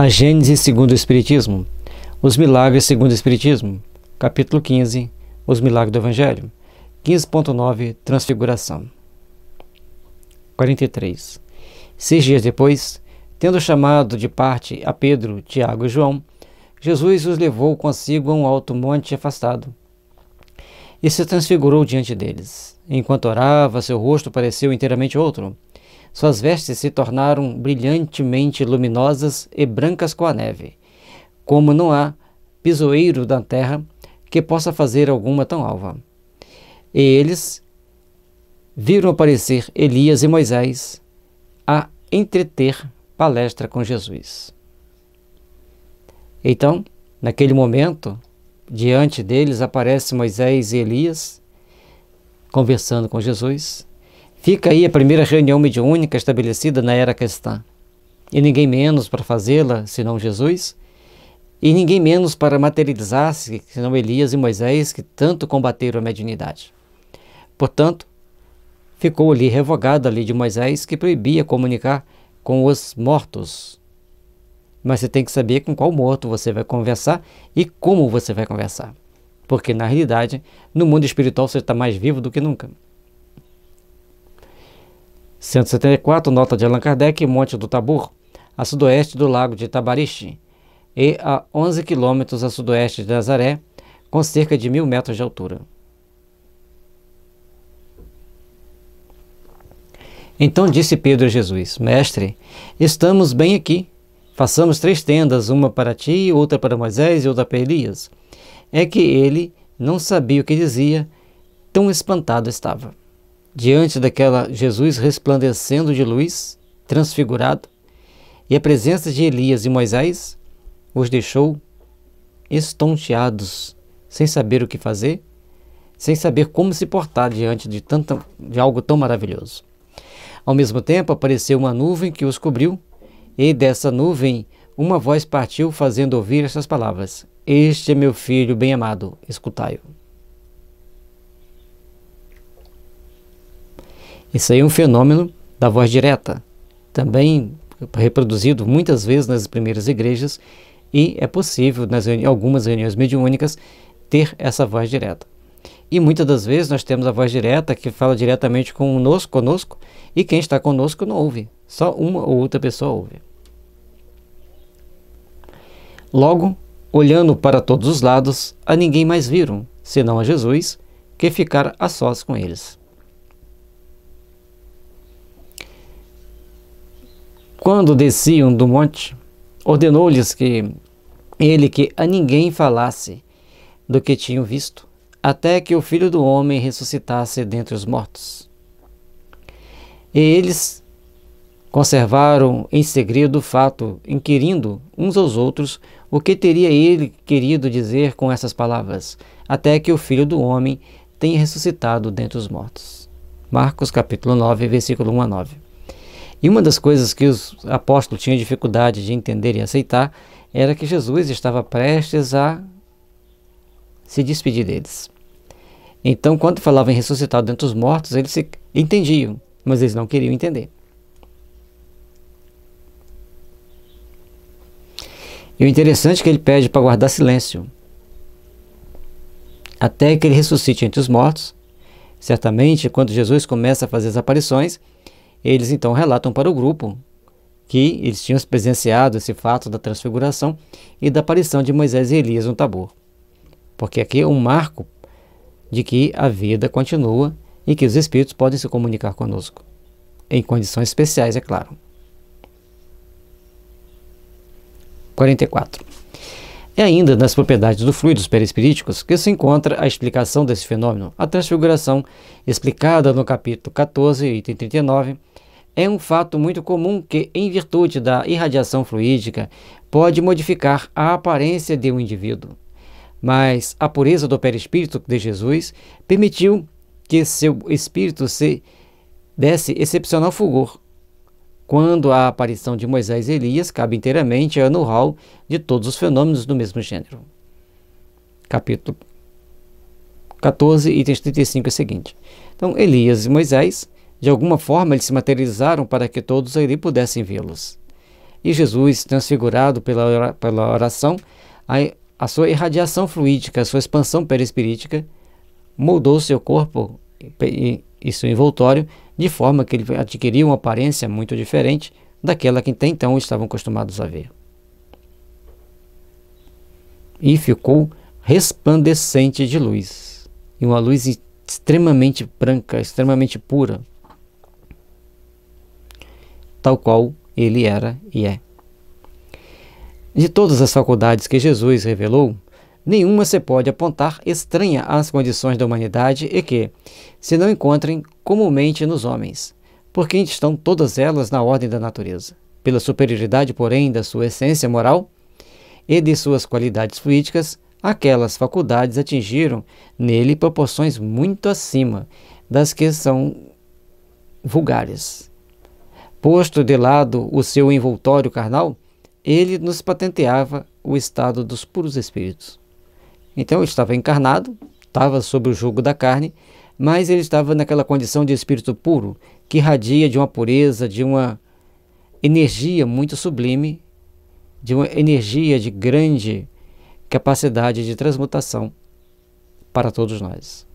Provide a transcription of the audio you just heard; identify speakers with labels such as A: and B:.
A: A Gênese segundo o Espiritismo. Os Milagres segundo o Espiritismo. Capítulo 15. Os Milagres do Evangelho. 15.9 Transfiguração. 43. Seis dias depois, tendo chamado de parte a Pedro, Tiago e João, Jesus os levou consigo a um alto monte afastado e se transfigurou diante deles. Enquanto orava, seu rosto pareceu inteiramente outro suas vestes se tornaram brilhantemente luminosas e brancas com a neve. Como não há pisoeiro da terra que possa fazer alguma tão alva. E eles viram aparecer Elias e Moisés a entreter palestra com Jesus. Então, naquele momento, diante deles aparece Moisés e Elias conversando com Jesus. Fica aí a primeira reunião mediúnica estabelecida na era cristã. E ninguém menos para fazê-la, senão Jesus, e ninguém menos para materializar-se, senão Elias e Moisés, que tanto combateram a mediunidade. Portanto, ficou ali revogada a lei de Moisés, que proibia comunicar com os mortos. Mas você tem que saber com qual morto você vai conversar e como você vai conversar. Porque, na realidade, no mundo espiritual você está mais vivo do que nunca. 174, nota de Allan Kardec, Monte do Tabor, a sudoeste do lago de Tabariche, e a 11 quilômetros a sudoeste de Nazaré, com cerca de mil metros de altura. Então disse Pedro a Jesus: Mestre, estamos bem aqui. Façamos três tendas, uma para ti, outra para Moisés e outra para Elias. É que ele não sabia o que dizia, tão espantado estava diante daquela Jesus resplandecendo de luz, transfigurado, e a presença de Elias e Moisés os deixou estonteados, sem saber o que fazer, sem saber como se portar diante de, tanto, de algo tão maravilhoso. Ao mesmo tempo, apareceu uma nuvem que os cobriu, e dessa nuvem uma voz partiu, fazendo ouvir estas palavras: Este é meu filho bem amado, escutai-o. Isso aí é um fenômeno da voz direta, também reproduzido muitas vezes nas primeiras igrejas, e é possível, nas reuni algumas reuniões mediúnicas, ter essa voz direta. E muitas das vezes nós temos a voz direta que fala diretamente conosco, conosco e quem está conosco não ouve, só uma ou outra pessoa ouve. Logo, olhando para todos os lados, a ninguém mais viram, senão a Jesus, que ficara a sós com eles. Quando desciam do monte, ordenou-lhes que ele que a ninguém falasse do que tinham visto, até que o filho do homem ressuscitasse dentre os mortos. E eles conservaram em segredo o fato, inquirindo uns aos outros o que teria ele querido dizer com essas palavras, até que o filho do homem tenha ressuscitado dentre os mortos. Marcos capítulo 9, versículo 1 a 9. E uma das coisas que os apóstolos tinham dificuldade de entender e aceitar era que Jesus estava prestes a se despedir deles. Então, quando falavam em ressuscitar dentre os mortos, eles se entendiam, mas eles não queriam entender. E o interessante é que ele pede para guardar silêncio até que ele ressuscite entre os mortos. Certamente, quando Jesus começa a fazer as aparições, eles então relatam para o grupo que eles tinham presenciado esse fato da transfiguração e da aparição de Moisés e Elias no Tabor. Porque aqui é um marco de que a vida continua e que os espíritos podem se comunicar conosco. Em condições especiais, é claro. 44. É ainda nas propriedades do fluido perispiríticos que se encontra a explicação desse fenômeno. A transfiguração, explicada no capítulo 14, item 39, é um fato muito comum que, em virtude da irradiação fluídica, pode modificar a aparência de um indivíduo. Mas a pureza do perispírito de Jesus permitiu que seu espírito se desse excepcional fulgor. Quando a aparição de Moisés e Elias cabe inteiramente ao know-how de todos os fenômenos do mesmo gênero. Capítulo 14, itens 35 e o seguinte. Então, Elias e Moisés de alguma forma, eles se materializaram para que todos ali pudessem vê-los. E Jesus, transfigurado pela, pela oração, a, a sua irradiação fluídica, a sua expansão perispirítica, moldou seu corpo e, e seu envoltório de forma que ele adquiriu uma aparência muito diferente daquela que até então estavam acostumados a ver. E ficou resplandecente de luz, e uma luz extremamente branca, extremamente pura tal qual ele era e é. De todas as faculdades que Jesus revelou, nenhuma se pode apontar estranha às condições da humanidade e que se não encontrem comumente nos homens, porque estão todas elas na ordem da natureza. Pela superioridade, porém, da sua essência moral e de suas qualidades políticas aquelas faculdades atingiram nele proporções muito acima das que são vulgares Posto de lado o seu envoltório carnal, ele nos patenteava o estado dos puros espíritos. Então, estava encarnado, estava sob o jugo da carne, mas ele estava naquela condição de espírito puro, que irradia de uma pureza, de uma energia muito sublime, de uma energia de grande capacidade de transmutação para todos nós.